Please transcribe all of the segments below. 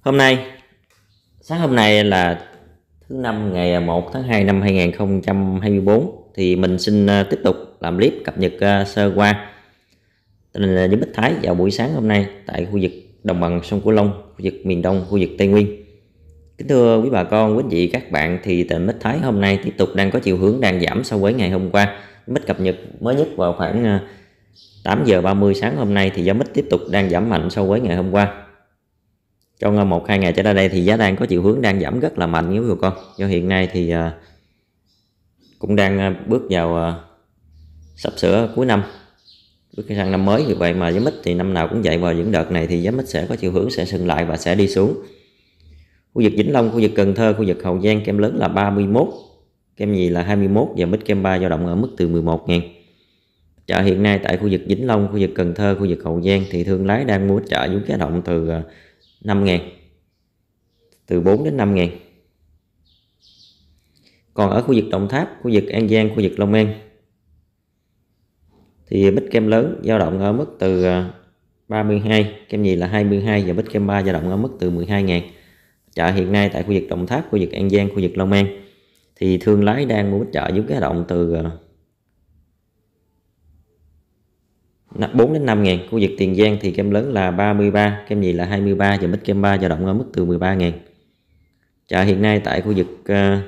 Hôm nay sáng hôm nay là thứ năm ngày 1 tháng 2 năm 2024 thì mình xin ờ, tiếp tục làm clip cập nhật ờ, sơ qua tình hình giống ờ, Bích Thái vào buổi sáng hôm nay tại khu vực đồng bằng sông Cửu Long, khu vực miền Đông, khu vực Tây Nguyên. Kính thưa quý bà con, quý vị các bạn thì tình Bích Thái hôm nay tiếp tục đang có chiều hướng đang giảm so với ngày hôm qua. Bích cập nhật mới nhất vào khoảng 8 giờ 30 sáng hôm nay thì giá mít tiếp tục đang giảm mạnh so với ngày hôm qua trong ờ, một hai ngày trở lại đây thì giá đang có chiều hướng đang giảm rất là mạnh quý vị con do hiện nay thì ờ, cũng đang ờ, bước vào sắp sửa cuối năm bước sang năm mới vì vậy mà giá mít thì năm nào cũng vậy vào những đợt này thì giá mít sẽ có chiều hướng sẽ sừng lại và sẽ đi xuống khu vực Vĩnh Long khu vực Cần Thơ khu vực Hậu Giang kem lớn là 31 kem nhì là 21 và mít kem 3 dao động ở mức từ 11 ngàn chợ hiện nay tại khu vực Vĩnh Long khu vực Cần Thơ khu vực Hậu Giang thì thương lái đang mua chợ dưới giá động từ 5 ngàn từ 4 đến 5 ngàn còn ở khu vực Đồng Tháp, khu vực An Giang, khu vực Long An thì bít kem lớn dao động ở mức từ 32, à, kem nhì là 22 và bít kem 3 dao động ở mức từ 12 ngàn chợ hiện nay tại khu vực Đồng Tháp, khu vực An Giang, khu vực Long An thì thương lái đang mua bích chợ dưới cái động từ à, 4 đến 5 ngàn khu vực Tiền Giang thì kem lớn là 33 kem nhì là 23 và mít kem 3 dao động ở mức từ 13 ngàn chợ hiện nay tại khu vực uh,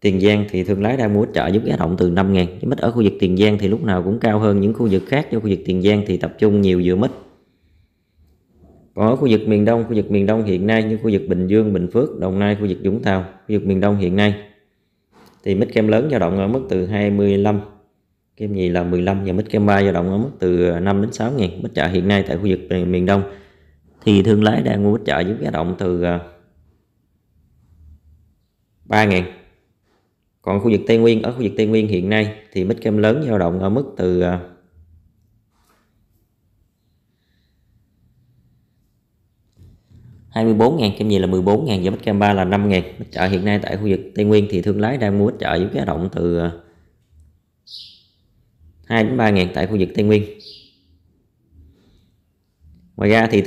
Tiền Giang thì thương lái đang mua chợ giúp giá động từ 5 ngàn chứ mít ở khu vực Tiền Giang thì lúc nào cũng cao hơn những khu vực khác do khu vực Tiền Giang thì tập trung nhiều dừa mít còn ở khu vực miền Đông, khu vực miền Đông hiện nay như khu vực Bình Dương, Bình Phước, Đồng Nai, khu vực Vũng Tàu, khu vực miền Đông hiện nay thì mít kem lớn dao động ở mức từ 25 kem nhì là 15 và mít kem ba dao động ở mức từ 5 đến 6 ngàn mít chợ hiện nay tại khu vực miền Đông thì thương lái đang mua mít chợ với giá động từ 3 à, ngàn còn khu vực Tây Nguyên ở khu vực Tây Nguyên hiện nay thì mít kem lớn dao động ở mức từ 24.000 à, kem nhì là 14.000 và bích kem 3 là 5.000 chợ hiện nay tại khu vực Tây Nguyên thì thương lái đang mua chợ với giá động từ à, 2 đến 3 ngàn tại khu vực Tây Nguyên. Ngoài ra thì